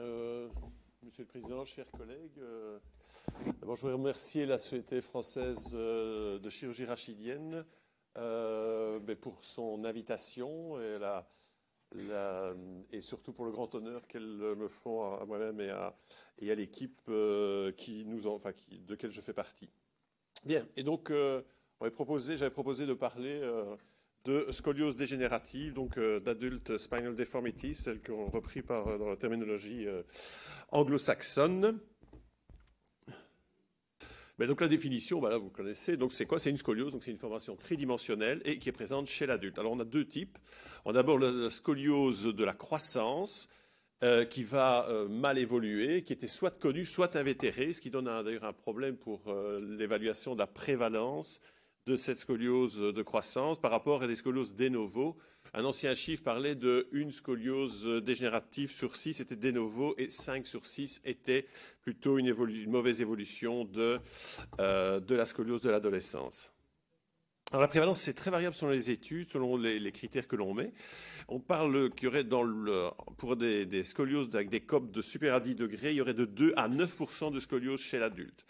Euh, Monsieur le Président, chers collègues, euh, je voudrais remercier la Société française euh, de chirurgie rachidienne pour son invitation et, surtout pour le grand honneur qu'elle me font à, moi-même et à, l'équipe qui de laquelle je fais partie. Bien, et donc j'avais proposé de parler de scoliose dégénérative, donc euh, d'adulte spinal deformity, celle qu'on repris par, euh, dans la terminologie euh, anglo-saxonne. Mais donc la définition, bah là vous connaissez. Donc c'est quoi C'est une scoliose, donc c'est une formation tridimensionnelle et qui est présente chez l'adulte. Alors on a deux types. On a d'abord la, scoliose de la croissance. qui va mal évoluer, qui était soit connue, soit invétérée, ce qui donne d'ailleurs un problème pour l'évaluation de la prévalence de cette scoliose de croissance par rapport à des scolioses de Un ancien chiffre parlait de une scoliose dégénérative sur six c'était de et 5 sur 6 était plutôt une, mauvaise évolution de, euh, de la scoliose de l'adolescence. Alors la prévalence, c'est très variable selon les études, selon les, critères que l'on met. On parle qu'il y aurait dans le, pour des, scolioses avec des copes de super à 10 degrés, il y aurait de 2 à 9% de scolioses chez l'adulte.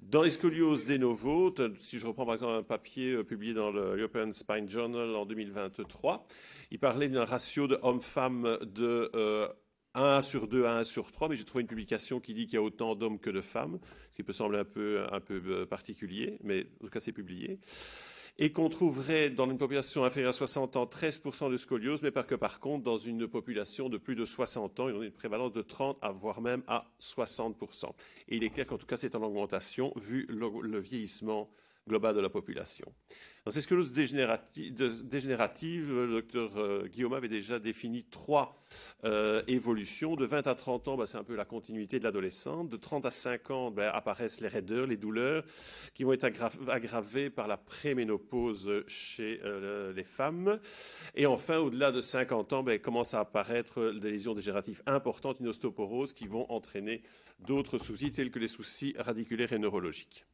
Dans les scolioses des novo, si je reprends par exemple un papier euh, publié dans le European Spine Journal en 2023, il parlait d'un ratio de hommes-femmes de... 1 euh, sur 2 à 1 sur 3, mais j'ai trouvé une publication qui dit qu'il y a autant d'hommes que de femmes, ce qui peut sembler un peu, un peu euh, particulier, mais en tout cas c'est publié et qu'on trouverait dans une population inférieure à 60 ans 13% de scoliose, mais par que par contre, dans une population de plus de 60 ans, il y a une prévalence de 30 à voire même à 60%. Et il est clair qu'en tout cas, c'est en augmentation vu le vieillissement global de la population. Dans ces scoloses dégénératives, euh, le docteur euh, Guillaume avait déjà défini trois euh, évolutions. De 20 à 30 ans, bah, c'est un peu la continuité de l'adolescente. De 30 à 50, ans, bah, apparaissent les raideurs, les douleurs, qui vont être aggravées par la préménopause chez les femmes. Et enfin, au-delà de 50 ans, bah, commencent à apparaître des lésions dégénératives importantes, une ostéoporose, qui vont entraîner d'autres soucis tels que les soucis radiculaires et neurologiques.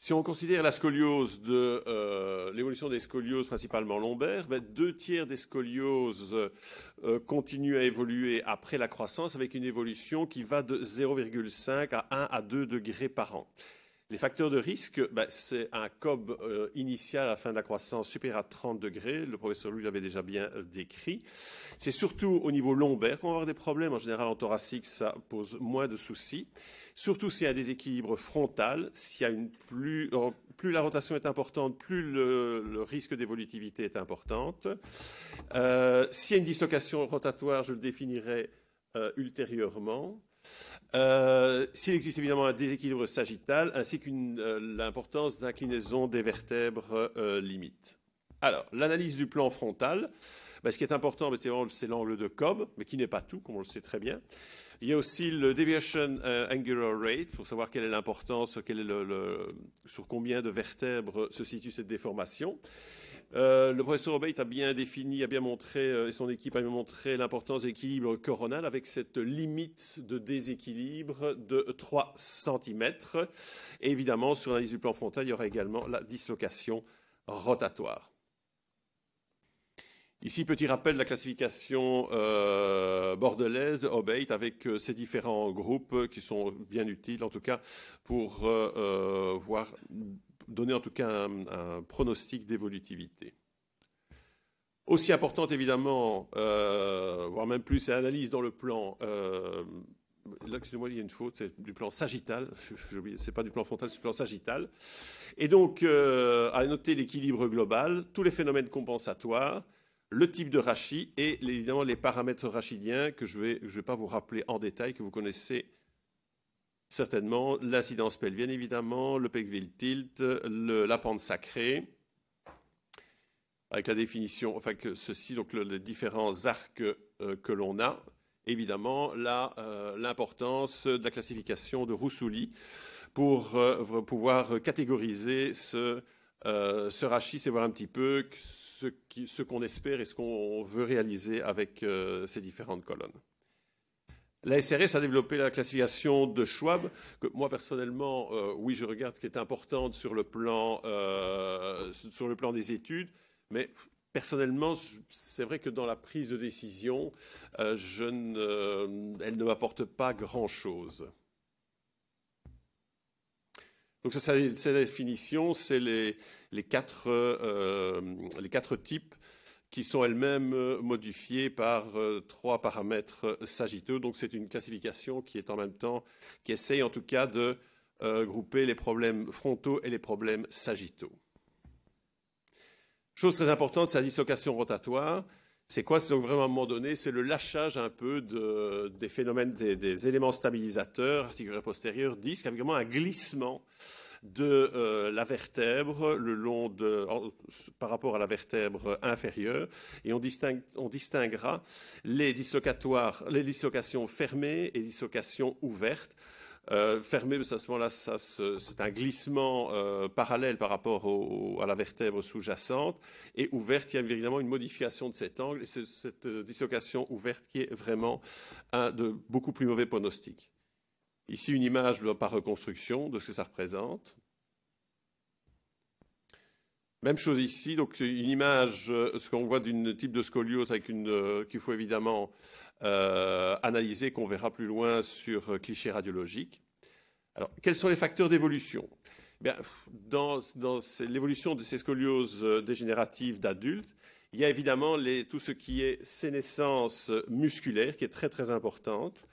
Si on considère euh, l'évolution des scolioses principalement lombaires, ben, deux tiers des scolioses euh, continuent à évoluer après la croissance avec une évolution qui va de 0,5 à 1 à 2 degrés par an. Les facteurs de risque, ben, c'est un COB euh, initial à la fin de la croissance supérieur à 30 degrés. Le professeur Louis l'avait déjà bien décrit. C'est surtout au niveau lombaire qu'on va avoir des problèmes. En général, en thoracique, ça pose moins de soucis. Surtout s'il y a un déséquilibre frontal, euh, plus, la rotation est importante, plus le, risque d'évolutivité est important. Euh, s'il y a une dislocation rotatoire, je le définirai euh, ultérieurement. s'il existe évidemment un déséquilibre sagittal, ainsi que l'importance d'inclinaison des vertèbres limites. Alors, l'analyse du plan frontal, ben, ce qui est important, ben, c'est l'angle de Cobb, mais qui n'est pas tout, comme on le sait très bien. Il y a aussi le deviation euh, angular rate pour savoir quelle est l'importance, sur combien de vertèbres se situe cette déformation. Euh, le professeur Obeit a bien défini, a bien montré, euh, et son équipe a bien montré l'importance de l'équilibre coronal avec cette limite de déséquilibre de 3 cm. Et évidemment, sur l'analyse du plan frontal, il y aura également la dislocation rotatoire. Ici, petit rappel de la classification euh, bordelaise de avec euh, ces différents groupes euh, qui sont bien utiles, en tout cas, pour voir, donner en tout cas un, pronostic d'évolutivité. Aussi importante, évidemment, voire même plus, c'est l'analyse dans le plan. Là, excusez-moi, il y a une faute, c'est du plan sagittal. C'est pas du plan frontal, c'est du plan sagittal. Et donc, à noter l'équilibre global, tous les phénomènes compensatoires, le type de rachis et évidemment les paramètres rachidiens que je ne vais, je vais pas vous rappeler en détail, que vous connaissez certainement, l'incidence pelvienne évidemment, le pecville tilt, la pente sacrée, avec la définition, enfin que ceci, donc les différents arcs euh, que l'on a, évidemment euh, l'importance de la classification de Roussouli pour euh, pouvoir catégoriser ce, ce rachis et voir un petit peu ce qu'on espère et ce qu'on veut réaliser avec euh, ces différentes colonnes. La SRS a développé la classification de Schwab, que moi personnellement, euh, oui, je regarde ce qui est importante sur le plan, euh, sur le plan des études, mais personnellement, c'est vrai que dans la prise de décision, elle ne m'apporte pas grand-chose. Donc ça, c'est définition, c'est euh, les, quatre, types qui sont elles-mêmes euh, modifiées par euh, trois paramètres sagittaux. Donc c'est une classification qui est en même temps, qui essaye en tout cas de grouper les problèmes frontaux et les problèmes sagittaux. Chose très importante, c'est la dislocation rotatoire. C'est quoi C'est vraiment à un moment donné, c'est le lâchage un peu des phénomènes, des, éléments stabilisateurs, articulaires postérieurs, disques, avec vraiment un glissement de euh, la vertèbre par rapport à la vertèbre inférieure et on, distinguera les, les dislocations fermées et les dislocations ouvertes euh, fermé, mais ce moment-là, c'est un glissement euh, parallèle par rapport à la vertèbre sous-jacente. Et ouverte, il y a évidemment une modification de cet angle. Et c'est cette euh, dislocation ouverte qui est vraiment un de beaucoup plus mauvais pronostic. Ici, une image par reconstruction de ce que ça représente. Même chose ici, donc une image, euh, ce qu'on voit d'une type de scoliose euh, qu'il faut évidemment euh, analyser, qu'on verra plus loin sur clichés radiologiques. Alors, quels sont les facteurs d'évolution eh dans, l'évolution de ces scolioses dégénératives d'adultes, il y a évidemment tout ce qui est sénescence musculaire, qui est très très importante.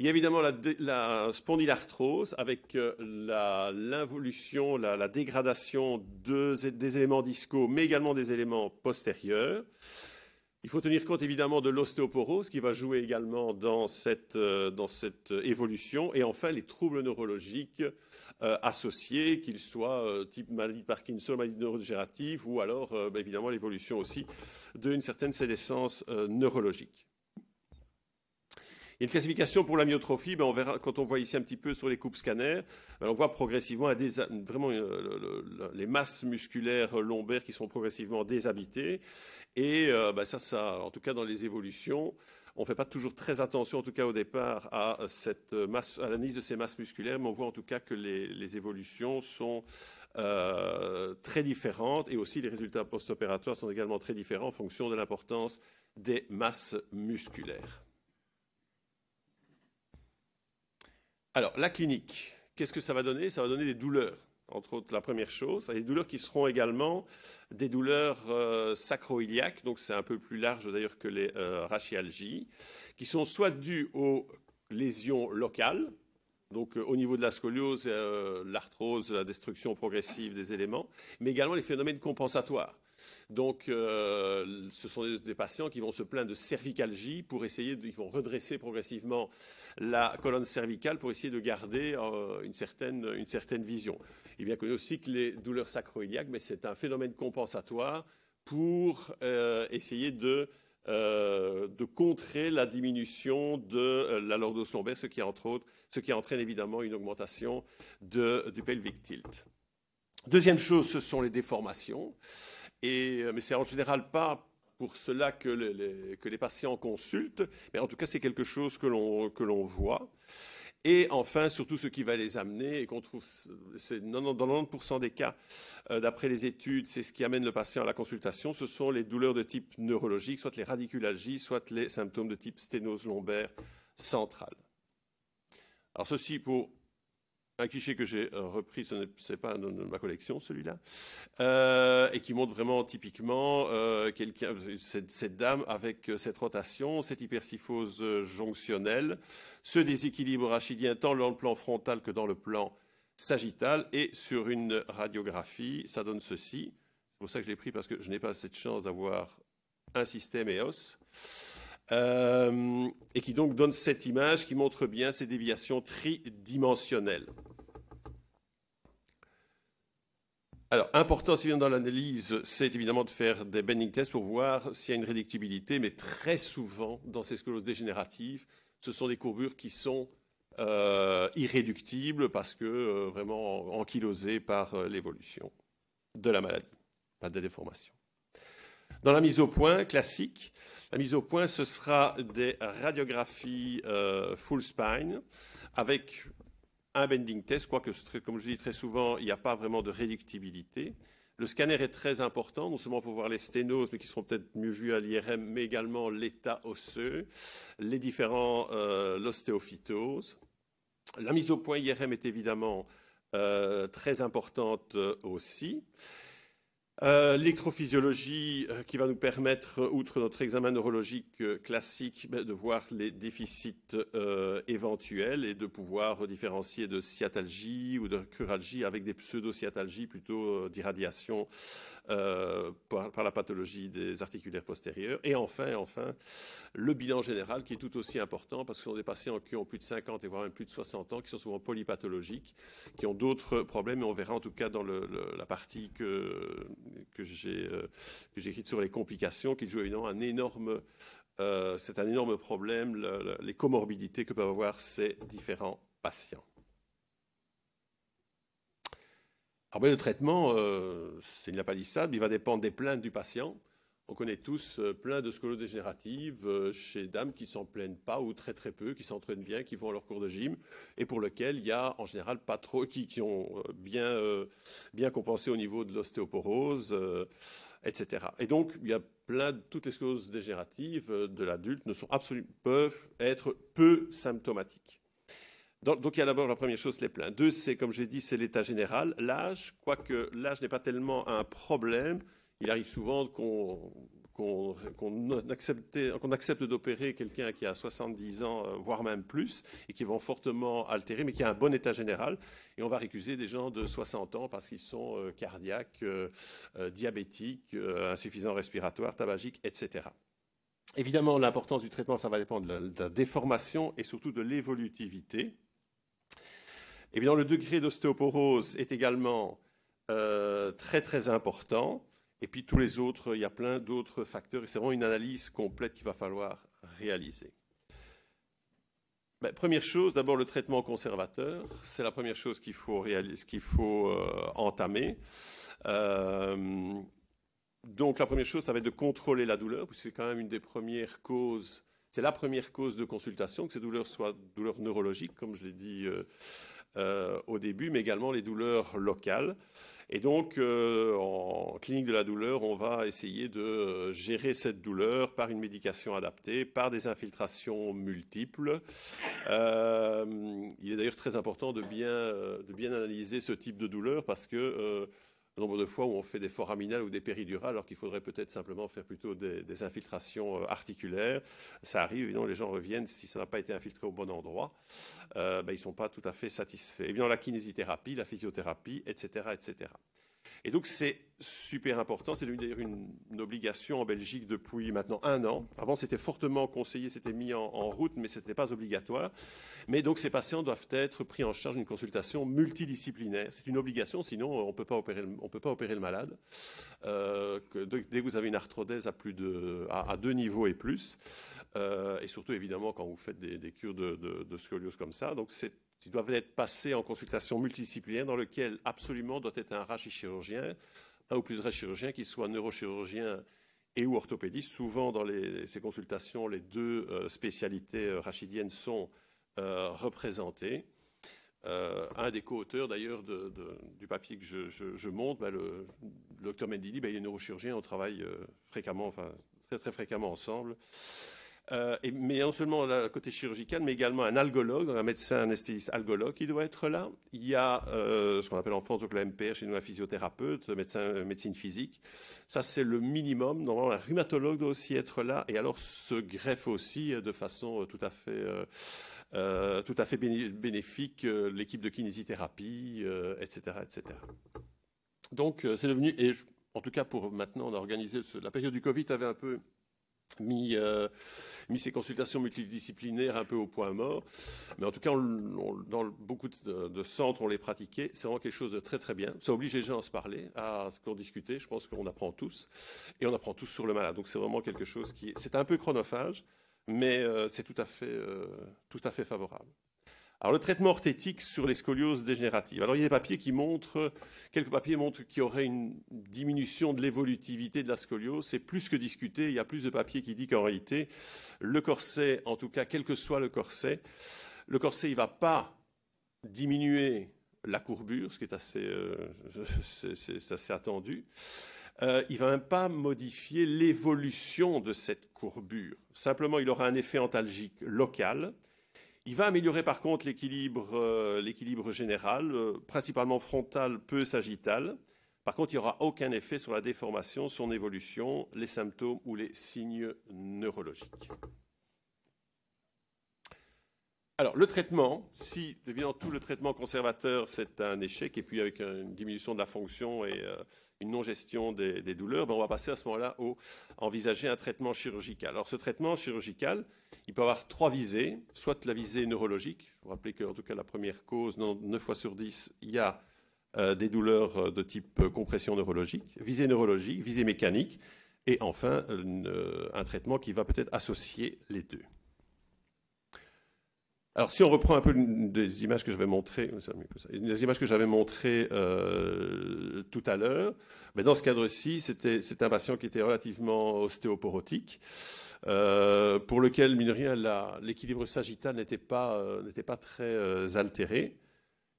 Il y a évidemment la, spondylarthrose avec euh, l'involution, la, dégradation des éléments discaux, mais également des éléments postérieurs. Il faut tenir compte évidemment de l'ostéoporose qui va jouer également dans cette, euh, euh, évolution et enfin les troubles neurologiques associés, qu'ils soient type maladie de Parkinson, maladie neurodégénérative ou alors bah, évidemment l'évolution aussi d'une certaine sédescence neurologique une classification pour la myotrophie, ben, on verra, quand on voit ici un petit peu sur les coupes scanner, ben on voit progressivement vraiment euh, les masses musculaires lombaires qui sont progressivement déshabitées. Et euh, ben, ça, ça, en tout cas dans les évolutions, on ne fait pas toujours très attention, en tout cas au départ, à, cette masse, à l'analyse de ces masses musculaires, mais on voit en tout cas que les, évolutions sont euh, très différentes et aussi les résultats post-opératoires sont également très différents en fonction de l'importance des masses musculaires. Alors, la clinique, qu'est-ce que ça va donner Ça va donner des douleurs. Entre autres, la première chose, des douleurs qui seront également des douleurs euh, sacroiliaques, donc c'est un peu plus large d'ailleurs que les euh, rachialgies, qui sont soit dues aux lésions locales, donc euh, au niveau de la scoliose, euh, l'arthrose, la destruction progressive des éléments, mais également les phénomènes compensatoires. Donc, euh, ce sont des, patients qui vont se plaindre de cervicalgie pour essayer, de, ils vont redresser progressivement la colonne cervicale pour essayer de garder euh, une, certaine, vision. Il est bien connu aussi que les douleurs sacroiliaques, mais c'est un phénomène compensatoire pour euh, essayer de, contrer la diminution de la lordose lombaire, ce qui, entre autres, ce qui entraîne évidemment une augmentation du pelvic tilt. Deuxième chose, ce sont les déformations. Et, euh, mais c'est en général pas pour cela que les, que les patients consultent, mais en tout cas c'est quelque chose que l'on voit. Et enfin, surtout ce qui va les amener, et qu'on trouve, dans 90% des cas, euh, d'après les études, c'est ce qui amène le patient à la consultation, ce sont les douleurs de type neurologique, soit les radiculalgies, soit les symptômes de type sténose lombaire centrale. Alors ceci pour un cliché que j'ai euh, repris, ce n'est pas de, ma collection celui-là, euh, et qui montre vraiment typiquement euh, cette, dame avec cette rotation, cette hypersyphose jonctionnelle, ce déséquilibre rachidien tant dans le plan frontal que dans le plan sagittal, et sur une radiographie, ça donne ceci. C'est pour ça que je l'ai pris parce que je n'ai pas cette chance d'avoir un système EOS. et qui donc donne cette image qui montre bien ces déviations tridimensionnelles. Alors, important, si dans l'analyse, c'est évidemment de faire des bending tests pour voir s'il y a une réductibilité, mais très souvent, dans ces scoloses dégénératives, ce sont des courbures qui sont euh, irréductibles parce que euh, vraiment ankylosées par euh, l'évolution de la maladie, pas des déformations. Dans la mise au point classique, la mise au point, ce sera des radiographies full spine avec un bending test, quoique, comme je dis très souvent, il n'y a pas vraiment de réductibilité. Le scanner est très important, non seulement pour voir les sténoses, mais qui sont peut-être mieux vues à l'IRM, mais également l'état osseux, les différents euh, l'ostéophytose. La mise au point IRM est évidemment euh, très importante euh, aussi. Euh, l'électrophysiologie euh, qui va nous permettre, euh, outre notre examen neurologique classique, ben, de voir les déficits éventuels et de pouvoir différencier de sciatalgie ou de cruralgie avec des pseudo-sciatalgies plutôt d'irradiation par, la pathologie des articulaires postérieurs. Et enfin, enfin, le bilan général qui est tout aussi important parce que ce sont des patients qui ont plus de 50 et voire même plus de 60 ans, qui sont souvent polypathologiques, qui ont d'autres problèmes et on verra en tout cas dans la partie que euh, que j'ai écrite sur les complications, qui jouent évidemment un énorme, euh, c'est un énorme problème, les comorbidités que peuvent avoir ces différents patients. Alors, le traitement, c'est euh, une palissade, il va dépendre des plaintes du patient. On connaît tous euh, plein de scoloses dégénératives euh, chez dames qui s'en plaignent pas ou très très peu, qui s'entraînent bien, qui vont à leur cours de gym et pour lesquelles il y a en général pas trop qui, ont euh, bien, bien compensé au niveau de l'ostéoporose, etc. Et donc il y a plein de toutes les scoloses dégénératives de l'adulte ne sont absolument peuvent être peu symptomatiques. Donc, il y a d'abord la première chose, les plaintes. Deux, c'est, comme j'ai dit, c'est l'état général. L'âge, quoique l'âge n'est pas tellement un problème, il arrive souvent qu'on accepte, d'opérer quelqu'un qui a 70 ans, euh, voire même plus, et qui est fortement altérer, mais qui a un bon état général. Et on va récuser des gens de 60 ans parce qu'ils sont euh, cardiaques, euh, diabétiques, insuffisants respiratoires, tabagiques, etc. Évidemment, l'importance du traitement, ça va dépendre de de la déformation et surtout de l'évolutivité. Évidemment, le degré d'ostéoporose est également très très important. Et puis tous les autres, il y a plein d'autres facteurs. Et c'est vraiment une analyse complète qu'il va falloir réaliser. Ben, première chose, d'abord le traitement conservateur. C'est la première chose qu'il faut, réaliser, qu'il faut euh, entamer. Euh, donc la première chose, ça va être de contrôler la douleur, puisque c'est quand même une des premières causes, c'est la première cause de consultation, que ces douleurs soient douleurs neurologiques, comme je l'ai dit euh, euh, au début, mais également les douleurs locales. Et donc, euh, en clinique de la douleur, on va essayer de euh, gérer cette douleur par une médication adaptée, par des infiltrations multiples. il est d'ailleurs très important de bien, de bien analyser ce type de douleur parce que le nombre de fois où on fait des foraminales ou des péridurales, alors qu'il faudrait peut-être simplement faire plutôt des, infiltrations euh, articulaires. Ça arrive, non les gens reviennent, si ça n'a pas été infiltré au bon endroit, euh, ben, ils ne sont pas tout à fait satisfaits. Évidemment, la kinésithérapie, la physiothérapie, etc. etc. Et donc c'est super important, c'est devenu d'ailleurs une, obligation en Belgique depuis maintenant un an. Avant c'était fortement conseillé, c'était mis en, route, mais ce n'était pas obligatoire. Mais donc ces patients doivent être pris en charge d'une consultation multidisciplinaire. C'est une obligation, sinon on ne peut pas opérer le malade. Euh, que dès que vous avez une arthrodèse à, plus de, à, deux niveaux et plus, euh, et surtout évidemment quand vous faites des, cures de, de, comme ça, donc c'est ils doivent être passés en consultation multidisciplinaire dans lequel absolument doit être un rachichirurgien, un ou plusieurs chirurgiens, qui soient neurochirurgiens et ou orthopédistes. Souvent, dans ces consultations, les deux euh, spécialités euh, rachidiennes sont euh, représentées. un des co-auteurs d'ailleurs du papier que je, montre, ben, le, docteur Mendili, ben, il est neurochirurgien, on travaille fréquemment, enfin très très fréquemment ensemble. Euh, mais non seulement le côté chirurgical, mais également un algologue, un médecin anesthésiste algologue qui doit être là. Il y a euh, ce qu'on appelle en France donc la MPR, chez nous un physiothérapeute, médecin, euh, médecine physique. Ça c'est le minimum. Normalement, un rhumatologue doit aussi être là. Et alors se greffe aussi de façon tout à fait tout à fait bénéfique l'équipe de kinésithérapie, etc., etc. Donc c'est devenu et en tout cas pour maintenant, on a organisé la période du Covid avait un peu euh, mis, ces consultations multidisciplinaires un peu au point mort. Mais en tout cas, dans beaucoup de, centres, on les pratiquait. C'est vraiment quelque chose de très très bien. Ça oblige les gens à se parler, à discuter. Je pense qu'on apprend tous. Et on apprend tous sur le malade. Donc c'est vraiment quelque chose qui... C'est un peu chronophage, mais euh, c'est tout, à fait, euh, tout à fait favorable. Alors, le traitement orthétique sur les scolioses dégénératives. Alors, il y a des papiers qui montrent, quelques papiers montrent qu'il y aurait une diminution de l'évolutivité de la scoliose. C'est plus que discuté. Il y a plus de papiers qui disent qu'en réalité, le corset, en tout cas, quel que soit le corset, le corset, il ne va pas diminuer la courbure, ce qui est assez, euh, attendu. Euh, il ne va même pas modifier l'évolution de cette courbure. Simplement, il aura un effet antalgique local il va améliorer par contre l'équilibre, euh, général, euh, principalement frontal, peu sagittal. Par contre, il n'y aura aucun effet sur la déformation, son évolution, les symptômes ou les signes neurologiques. Alors, le traitement, si, devient tout le traitement conservateur, c'est un échec, et puis avec une diminution de la fonction et euh, une non-gestion des, douleurs, ben, on va passer à ce moment-là au envisager un traitement chirurgical. Alors, ce traitement chirurgical, il peut avoir trois visées, soit la visée neurologique. Vous vous rappelez qu'en tout cas, la première cause, 9 fois sur 10, il y a euh, des douleurs euh, de type compression neurologique, visée neurologique, visée mécanique, et enfin, un traitement qui va peut-être associer les deux. Alors, si on reprend un peu des images que j'avais montrées, images que j'avais montrées euh, tout à l'heure, mais ben, dans ce cadre-ci, c'était un patient qui était relativement ostéoporotique, euh, pour lequel, mine l'équilibre sagittal n'était pas, euh, très altéré.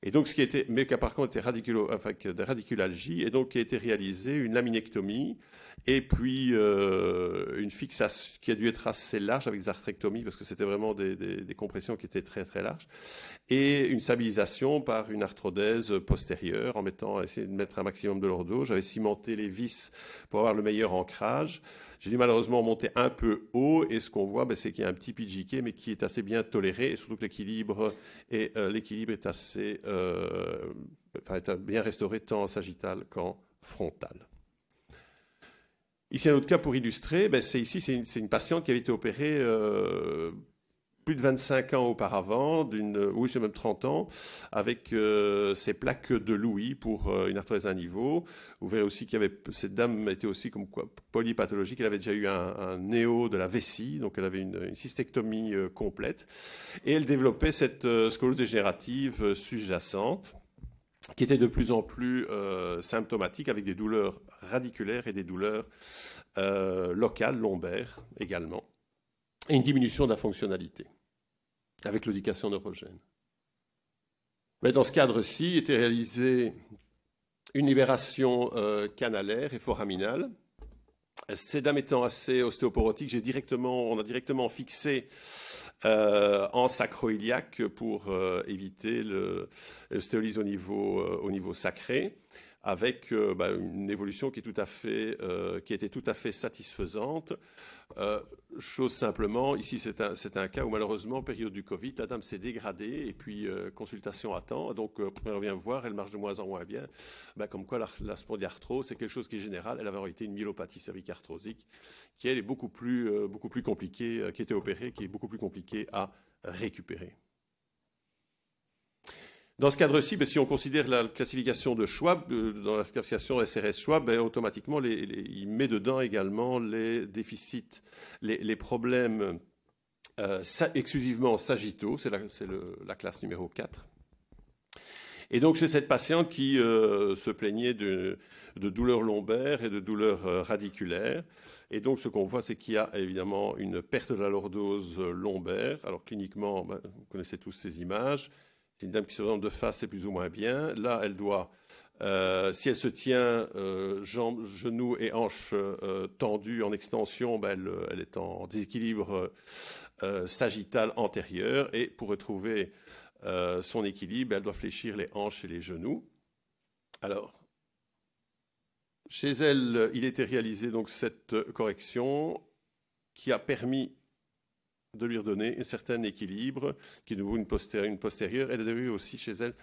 Et donc, ce qui était, mais qui a par contre était radiculo, enfin, de radiculalgie, et donc qui a été réalisé une laminectomie, et puis euh, une fixation qui a dû être assez large avec des arthrectomies, parce que c'était vraiment des, compressions qui étaient très très larges, et une stabilisation par une arthrodèse postérieure, en mettant, essayer de mettre un maximum de l'ordo. J'avais cimenté les vis pour avoir le meilleur ancrage. J'ai dû malheureusement monter un peu haut et ce qu'on voit, ben, c'est qu'il y a un petit pigiqué, mais qui est assez bien toléré et surtout que l'équilibre est, euh, est assez euh, bien restauré tant en sagittal qu'en frontal. Ici, un autre cas pour illustrer, ben, c'est ici, c'est une, patiente qui avait été opérée euh, plus de 25 ans auparavant, d'une, oui, c'est même 30 ans, avec euh, ces plaques de Louis pour euh, une arthrose à niveau. Vous verrez aussi qu'il y avait, cette dame était aussi comme quoi, polypathologique, elle avait déjà eu un, néo de la vessie, donc elle avait une, cystectomie euh, complète, et elle développait cette scolose dégénérative sous-jacente, qui était de plus en plus symptomatique avec des douleurs radiculaires et des douleurs locales, lombaires également et une diminution de la fonctionnalité avec l'odication neurogène. Mais dans ce cadre-ci, était réalisé une libération euh, canalaire et foraminale. dames étant assez ostéoporotique, on a directement fixé euh, en sacroiliaque pour euh, éviter l'ostéolyse au euh, au niveau sacré avec euh, bah, une évolution qui, était euh, tout à fait satisfaisante. Euh, chose simplement, ici c'est un, cas où malheureusement, période du Covid, la dame s'est dégradée et puis consultation attend. Donc elle revient voir, elle marche de moins en moins bien. Bah, comme quoi la, la spondyarthrose, c'est quelque chose qui est général. Elle avait en réalité une myélopathie cervicarthrosique qui elle est beaucoup plus, beaucoup plus compliquée, qui était opérée, qui est beaucoup plus compliquée à récupérer. Dans ce cadre-ci, ben, si on considère la classification de Schwab, euh, dans la classification SRS Schwab, ben, automatiquement, il met dedans également les déficits, les, problèmes euh, exclusivement sagittaux, c'est la, classe numéro 4. Et donc chez cette patiente qui euh, se plaignait de, douleurs lombaires et de douleurs radiculaires, et donc, ce qu'on voit, c'est qu'il y a évidemment une perte de la lordose lombaire. Alors, cliniquement, ben, vous connaissez tous ces images une dame qui se présente de face, c'est plus ou moins bien. Là, elle doit, euh, si elle se tient euh, jambes, genoux et hanches euh, tendues en extension, ben, elle, est en déséquilibre sagittal antérieur. Et pour retrouver son équilibre, elle doit fléchir les hanches et les genoux. Alors, chez elle, il était réalisé donc cette correction qui a permis de lui redonner un certain équilibre, qui est nouveau une, une postérieure. Elle a aussi chez elle,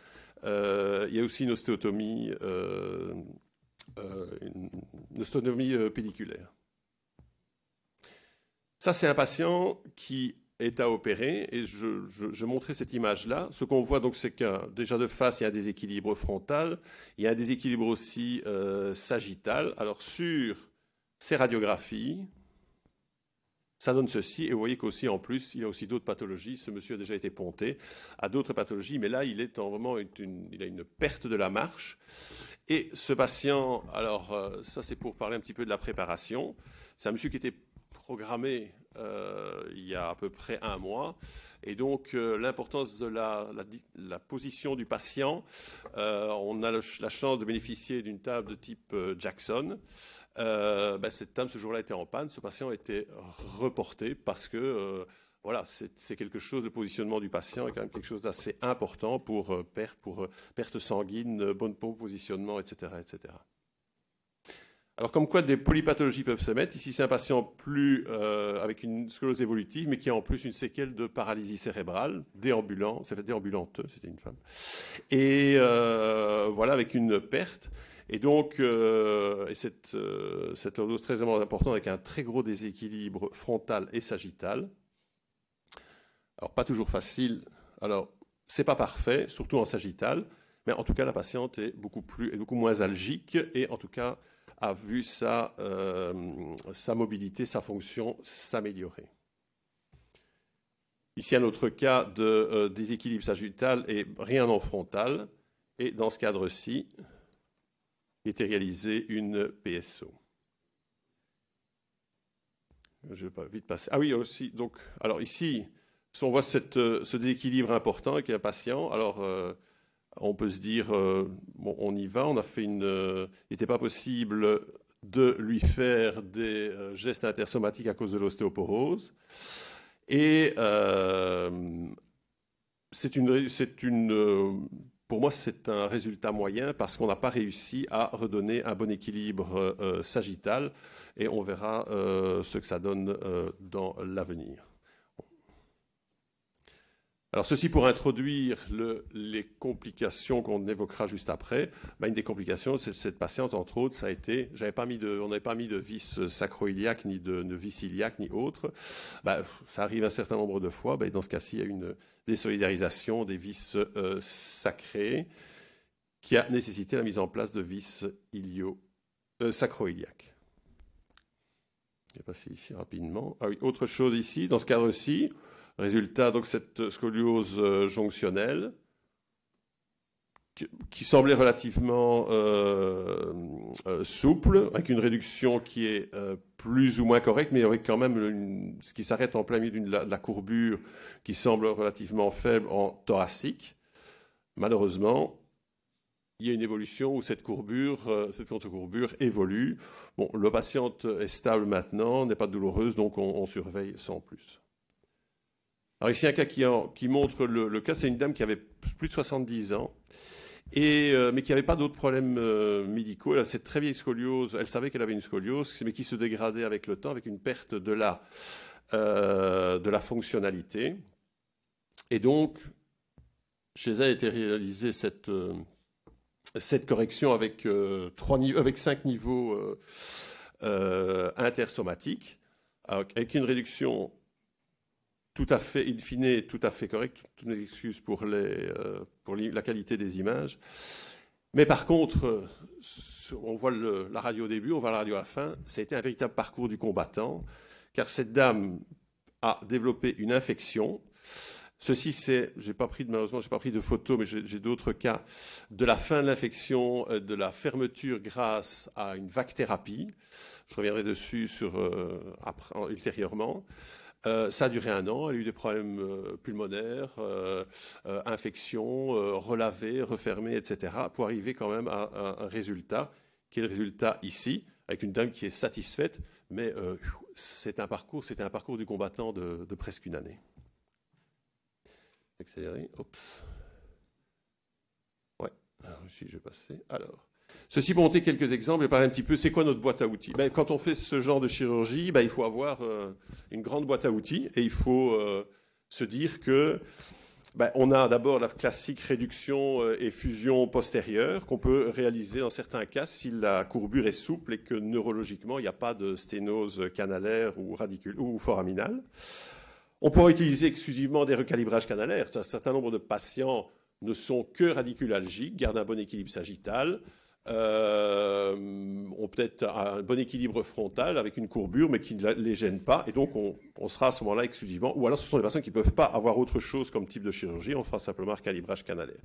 euh, il y a aussi une ostéotomie, euh, euh, une, ostéotomie pédiculaire. Ça, c'est un patient qui est à opérer, et je, je, je montrais cette image-là. Ce qu'on voit, donc, c'est que déjà de face, il y a un déséquilibre frontal, il y a un déséquilibre aussi sagittal. Alors, sur ces radiographies, ça donne ceci, et vous voyez qu'aussi, en plus, il y a aussi d'autres pathologies. Ce monsieur a déjà été ponté à d'autres pathologies, mais là, il est il a une perte de la marche. Et ce patient, alors, euh, ça, c'est pour parler un petit peu de la préparation. C'est un monsieur qui était programmé euh, il y a à peu près un mois. Et donc, euh, l'importance de la, position du patient, on a la chance de bénéficier d'une table de type Jackson. Euh, ben, cette table, ce jour-là, était en panne. Ce patient a été reporté parce que euh, voilà, c'est quelque chose, le positionnement du patient est quand même quelque chose d'assez important pour, euh, perte, pour perte sanguine, bonne peau, positionnement, etc., etc. Alors, comme quoi des polypathologies peuvent se mettre. Ici, c'est un patient plus, avec une sclérose évolutive, mais qui a en plus une séquelle de paralysie cérébrale, déambulante, c'est déambulante, c'était une femme. Et voilà, avec une perte. Et donc, euh, cette, euh, dose très importante avec un très gros déséquilibre frontal et sagittal. Alors, pas toujours facile. Alors, ce n'est pas parfait, surtout en sagittal, mais en tout cas, la patiente est beaucoup, plus, est beaucoup moins algique et en tout cas a vu sa, euh, sa mobilité, sa fonction s'améliorer. Ici, un autre cas de déséquilibre sagittal et rien en frontal. Et dans ce cadre-ci, était réalisée une PSO. Je vais pas vite passer. Ah oui, aussi, donc, alors ici, si on voit cette, euh, ce déséquilibre important qui est patient. alors euh, on peut se dire, euh, bon, on y va, on a fait une. il n'était pas possible de lui faire des gestes intersomatiques à cause de l'ostéoporose. Et c'est une, c'est une pour moi, c'est un résultat moyen parce qu'on n'a pas réussi à redonner un bon équilibre euh, euh, sagittal et on verra euh, ce que ça donne dans l'avenir. Alors ceci pour introduire les complications qu'on évoquera juste après. Bah, une des complications, c'est cette patiente, entre autres, ça a été, on n'avait pas mis de vis sacroiliaque, ni de, vis iliaque, ni autre. Bah, ça arrive un certain nombre de fois. Bah, dans ce cas-ci, il y a une désolidarisation des vis euh, sacrés qui a nécessité la mise en place de vis ilio, euh, sacroiliaques. Je vais passer ici rapidement. Ah oui, autre chose ici, dans ce cas-ci, Résultat, donc cette scoliose euh, jonctionnelle, qui semblait relativement euh, euh, souple, avec une réduction qui est plus ou moins correcte, mais avec quand même ce qui s'arrête en plein milieu de la, courbure qui semble relativement faible en thoracique. Malheureusement, il y a une évolution où cette courbure, cette contre-courbure évolue. Bon, le patient est stable maintenant, n'est pas douloureuse, donc on surveille sans plus. Alors ici, un cas qui, montre le, cas, c'est une dame qui avait plus de 70 ans, et, euh, mais qui n'avait pas d'autres problèmes euh, médicaux. Elle a cette très vieille scoliose, elle savait qu'elle avait une scoliose, mais qui se dégradait avec le temps, avec une perte de la, euh, fonctionnalité. Et donc, chez elle a été réalisée cette, correction avec, trois, avec cinq niveaux intersomatiques, avec une réduction tout à fait, in fine, tout à fait correct. Toutes mes excuses pour, euh, la qualité des images. Mais par contre, euh, on voit la radio au début, on voit la radio à la fin. Ça a été un véritable parcours du combattant, car cette dame a développé une infection. Ceci, c'est, j'ai pas pris, malheureusement, j'ai pas pris de photos, mais j'ai d'autres cas de la fin de l'infection, euh, de la fermeture grâce à une vague thérapie. Je reviendrai dessus ultérieurement. Euh, ça a duré un an, elle a eu des problèmes euh, pulmonaires, euh, euh infections, refermé etc., pour arriver quand même à, un résultat, qui est le résultat ici, avec une dame qui est satisfaite, mais c'est un parcours, c'était un parcours du combattant de, presque une année. Accélérer, oups. Ouais, alors je vais Alors. Ceci pour monter quelques exemples et parler un petit peu, c'est quoi notre boîte à outils ben, Quand on fait ce genre de chirurgie, ben, il faut avoir euh, une grande boîte à outils et il faut euh, se dire que ben, on a d'abord la classique réduction euh, et fusion postérieure qu'on peut réaliser dans certains cas si la courbure est souple et que neurologiquement il n'y a pas de sténose canalaire ou, radicule, ou foraminale. On pourra utiliser exclusivement des recalibrages canalaires. Un certain nombre de patients ne sont que radiculalgiques, gardent un bon équilibre sagittal, on euh, ont peut-être un bon équilibre frontal avec une courbure, mais qui ne les gêne pas. Et donc, on, sera à ce moment-là exclusivement. Ou alors, ce sont des personnes qui ne peuvent pas avoir autre chose comme type de chirurgie. On fera simplement un calibrage canalaire.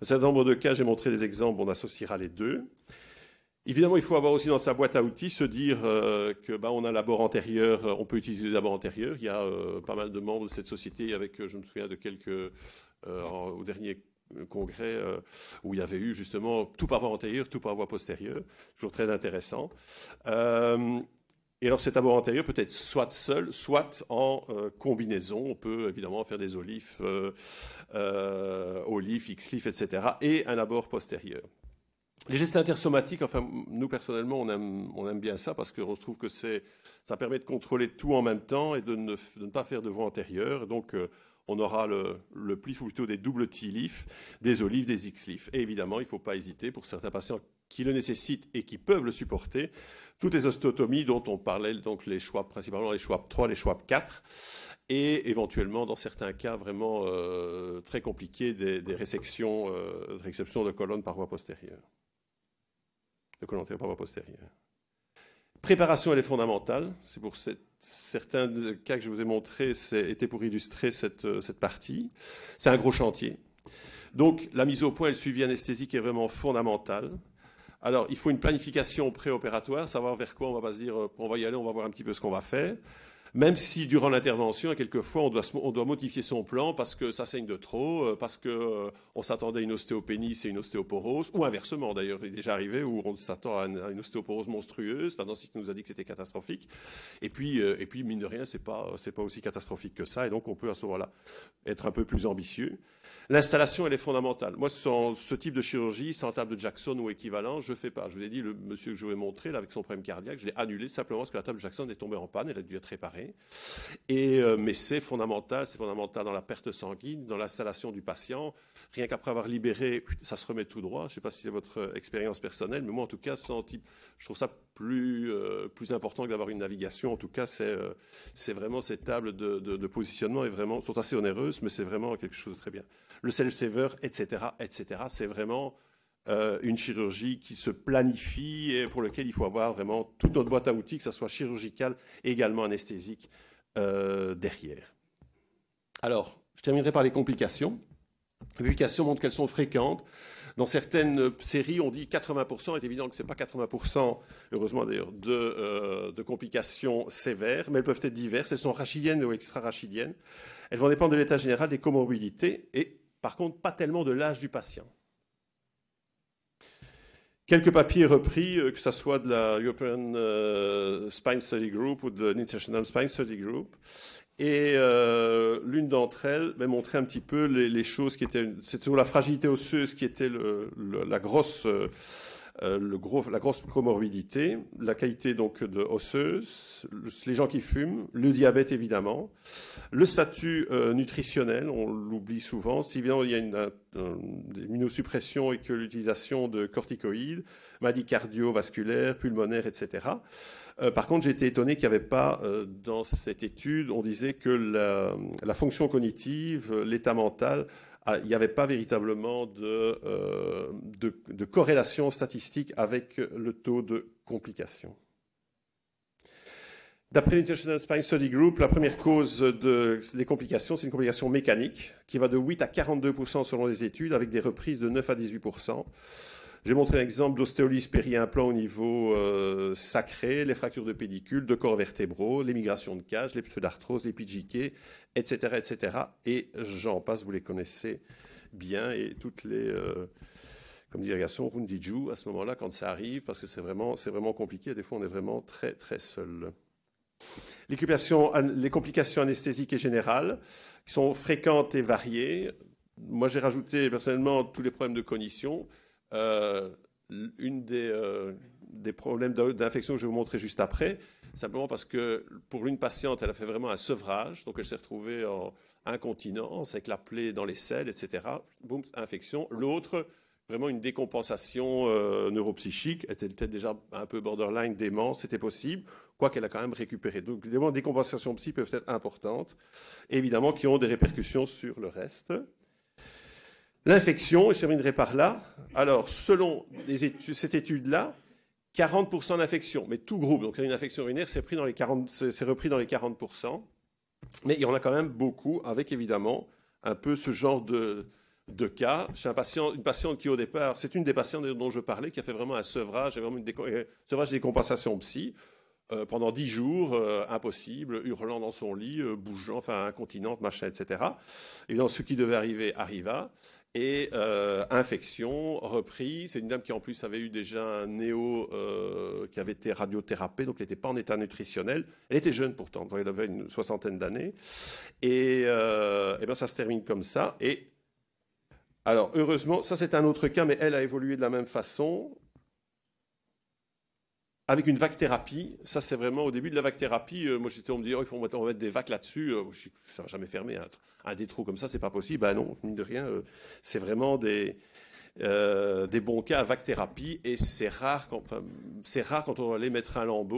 Un certain nombre de cas, j'ai montré des exemples. On associera les deux. Évidemment, il faut avoir aussi dans sa boîte à outils se dire euh, que ben, on a l'abord antérieur, euh, on peut utiliser l'abord antérieur. Il y a pas mal de membres de cette société avec, je me souviens de quelques, au dernier euh, congrès euh, où il y avait eu justement tout par voie antérieure, tout par voie postérieure, toujours très intéressant. Euh, et alors cet abord antérieur peut être soit seul, soit en combinaison. On peut évidemment faire des olifs, olifs, x-lifs, etc. Et un abord postérieur. Les gestes intersomatiques, enfin, nous personnellement, on aime, bien ça parce qu'on se trouve que ça permet de contrôler tout en même temps et de ne, pas faire de voie antérieure. Donc, on aura le, le pli plutôt des doubles t lif des olives, des x lif Et évidemment, il ne faut pas hésiter pour certains patients qui le nécessitent et qui peuvent le supporter, toutes les ostotomies dont on parlait, donc les Schwab, principalement les Schwab 3, les Schwab 4, et éventuellement, dans certains cas vraiment euh, très compliqués, des, euh, réceptions résections, de colonnes par voie postérieure. De colonnes par voie postérieure. Préparation, elle est fondamentale. C'est pour cette, certains cas que je vous ai montrés, c'était pour illustrer cette, euh, cette partie. C'est un gros chantier. Donc, la mise au point et le suivi anesthésique est vraiment fondamental. Alors, il faut une planification préopératoire, savoir vers quoi on va pas se dire euh, on va y aller, on va voir un petit peu ce qu'on va faire. Même si durant l'intervention, quelquefois, on doit, on doit modifier son plan parce que ça saigne de trop, euh, parce qu'on euh, on s'attendait à une ostéopénie, c'est une ostéoporose, ou inversement d'ailleurs, il est déjà arrivé où on s'attend à, une ostéoporose monstrueuse, la qui nous a dit que c'était catastrophique, et puis, euh, et puis mine de rien, c'est pas, pas aussi catastrophique que ça, et donc on peut à ce moment-là être un peu plus ambitieux. L'installation, elle est fondamentale. Moi, sans ce type de chirurgie, sans table de Jackson ou équivalent, je ne fais pas. Je vous ai dit, le monsieur que je vous ai montré, avec son problème cardiaque, je l'ai annulé simplement parce que la table de Jackson est tombée en panne, elle a dû être réparée. Euh, mais c'est fondamental, c'est fondamental dans la perte sanguine, dans l'installation du patient rien qu'après avoir libéré, ça se remet tout droit. Je ne sais pas si c'est votre euh, expérience personnelle, mais moi, en tout cas, sans je trouve ça plus, euh, plus important que d'avoir une navigation. En tout cas, c'est euh, vraiment ces tables de, positionnement est vraiment, sont assez onéreuses, mais c'est vraiment quelque chose de très bien. Le self-saver, etc., etc., c'est vraiment une chirurgie qui se planifie et pour laquelle il faut avoir vraiment toute notre boîte à outils, que ça soit chirurgicale également anesthésique, derrière. Alors, je terminerai par les complications. Les publications montrent qu'elles sont fréquentes. Dans certaines euh, séries, on dit 80%. Il est évident que ce n'est pas 80%, heureusement d'ailleurs, de, euh, de, complications sévères, mais elles peuvent être diverses. Elles sont rachidiennes ou extra-rachidiennes. Elles vont dépendre de l'état général des comorbidités et, par contre, pas tellement de l'âge du patient. Quelques papiers repris, euh, que ce soit de la European Spine Study Group ou de l'International Spine Study Group. Et euh, l'une d'entre elles m'a montré un petit peu les, choses qui étaient... C'était la fragilité osseuse qui était le, la grosse... Euh, euh, la grosse comorbidité, la qualité donc de osseuse, les gens qui fument, le diabète évidemment, le statut euh, nutritionnel, on l'oublie souvent. Si bien il y a une, immunosuppression et que l'utilisation de corticoïdes, maladies cardiovasculaires, pulmonaires, etc. Euh, par contre, j'étais étonné qu'il n'y avait pas, dans cette étude, on disait que la fonction cognitive, l'état mental, ah, il n'y avait pas véritablement euh, de, corrélation statistique avec le taux de complication. D'après l'International Spine Study Group, la première cause des complications, c'est une complication mécanique qui va de 8 à 42 selon les études, avec des reprises de 9 à 18 j'ai montré un exemple d'ostéolyse périimplant au niveau euh, sacré, les fractures de pédicules, de corps vertébraux, les migrations de cages, les pseudarthroses, les pigiquets, etc., etc. Et j'en passe, vous les connaissez bien et toutes les... Euh, comme dit garçon, Rundiju, à ce moment-là, quand ça arrive, parce que c'est vraiment, c'est vraiment compliqué, des fois on est vraiment très très seul. Les les complications anesthésiques et générales, qui sont fréquentes et variées. Moi j'ai rajouté personnellement tous les problèmes de cognition, euh, une des, euh, problèmes d'infection que je vais vous montrer juste après, simplement parce que pour une patiente, elle a fait vraiment un sevrage, donc elle s'est retrouvée en incontinence avec la plaie dans les selles, etc. Boum, infection. L'autre, vraiment une décompensation euh, neuropsychique neuropsychique, était déjà un peu borderline, dément, c'était possible, quoi qu'elle a quand même récupéré. Donc évidemment, des décompensations psy peuvent être importantes, évidemment qui ont des répercussions sur le reste. L'infection, et je terminerai par là, alors selon cette étude-là, 40% d'infection, mais tout groupe, donc une infection urinaire, c'est repris dans les 40%, mais il y en a quand même beaucoup, avec évidemment un peu ce genre de, cas. Chez un patient, une patiente qui, au départ, c'est une des patientes dont je parlais, qui a fait vraiment un sevrage, vraiment un sevrage des compensations psy. Euh, pendant 10 jours, euh, impossible, hurlant dans son lit, euh, bougeant, enfin incontinente, machin, etc. Et dans ce qui devait arriver arriva. Et euh, infection, reprise, C'est une dame qui en plus avait eu déjà un néo euh, qui avait été radiothérapée, donc elle n'était pas en état nutritionnel. Elle était jeune pourtant, elle avait une soixantaine d'années. Et, euh, eh ben ça se termine comme ça. Et alors heureusement, ça c'est un autre cas, mais elle a évolué de la même façon avec une vague thérapie. Ça, c'est vraiment au début de la vague thérapie. Euh, moi, j'étais, on me dit, oh, il faut mettre, on des vagues là-dessus. Euh, je, ça jamais fermé Un, hein. un des comme ça, c'est pas possible. Ben non, ni de rien, euh, c'est vraiment des, euh, des bons cas à vague thérapie et c'est rare quand c'est rare quand on va aller mettre un lambeau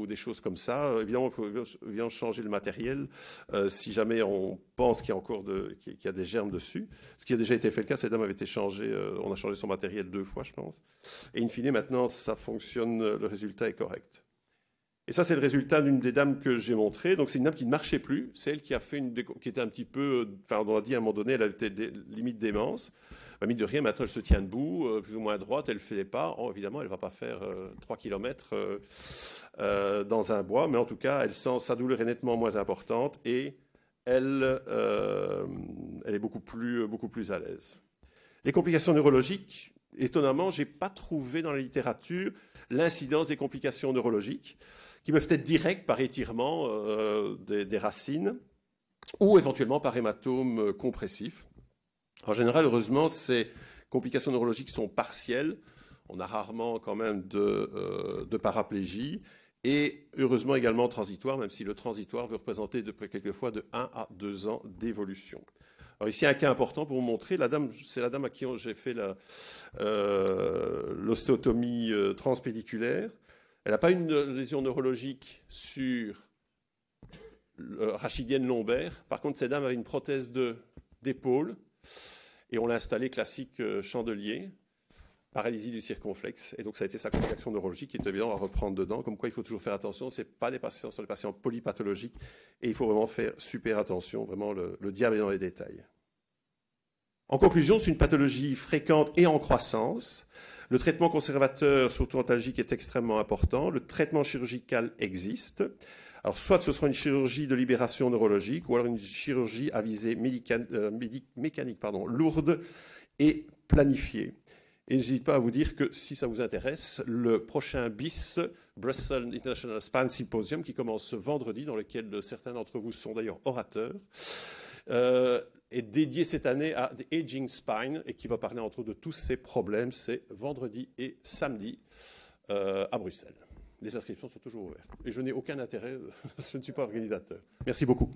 ou des choses comme ça. Euh, évidemment, il faut changer le matériel euh, si jamais on pense qu'il y a encore qu'il y a des germes dessus. Ce qui a déjà été fait le cas, cette dame avait été changée, on a changé son matériel deux fois, je pense. Et in fine, maintenant, ça fonctionne, le résultat est correct. Et ça, c'est le résultat d'une des dames que j'ai montré, Donc, c'est une dame qui ne marchait plus. C'est elle qui a fait une, qui était un petit peu, enfin, on a dit à un moment donné, elle avait limite démence. Pas bah, mine de rien, maintenant, elle se tient debout, euh, plus ou moins à droite, elle fait des pas. Oh, évidemment, elle ne va pas faire 3 euh, km euh, dans un bois, mais en tout cas, elle sent sa douleur est nettement moins importante et elle, est beaucoup plus, à l'aise. Les complications neurologiques, étonnamment, je n'ai pas trouvé dans la littérature l'incidence des complications neurologiques, qui peuvent être directes par étirement des, des, racines ou éventuellement par hématome compressif. En général, heureusement, ces complications neurologiques sont partielles. On a rarement quand même de, euh, paraplégie. Et heureusement également transitoire, même si le transitoire veut représenter de, quelquefois de 1 à 2 ans d'évolution. Alors ici, un cas important pour vous montrer, c'est la dame à qui j'ai fait euh, l'ostéotomie euh, transpédiculaire. Elle n'a pas une lésion neurologique sur le rachidienne lombaire. Par contre, cette dame a une prothèse d'épaule et on l'a installé classique euh, chandelier, paralysie du circonflexe. Et donc, ça a été sa complication neurologique, qui est évident, à reprendre dedans. Comme quoi, il faut toujours faire attention. Ce pas des patients, des patients polypathologiques. Et il faut vraiment faire super attention. Vraiment, le, le diable est dans les détails. En conclusion, c'est une pathologie fréquente et en croissance. Le traitement conservateur, surtout antalgique, est extrêmement important. Le traitement chirurgical existe. Alors, soit ce sera une chirurgie de libération neurologique ou alors une chirurgie à visée euh, mécanique lourde et planifiée. Et n'hésite pas à vous dire que si ça vous intéresse, le prochain BIS, Brussels International Spine Symposium, qui commence vendredi, dans lequel certains d'entre vous sont d'ailleurs orateurs, euh, est dédié cette année à The Aging Spine et qui va parler entre autres de tous ces problèmes. C'est vendredi et samedi euh, à Bruxelles les inscriptions sont toujours ouvertes. Et je n'ai aucun intérêt, euh, je ne suis pas organisateur. Merci beaucoup.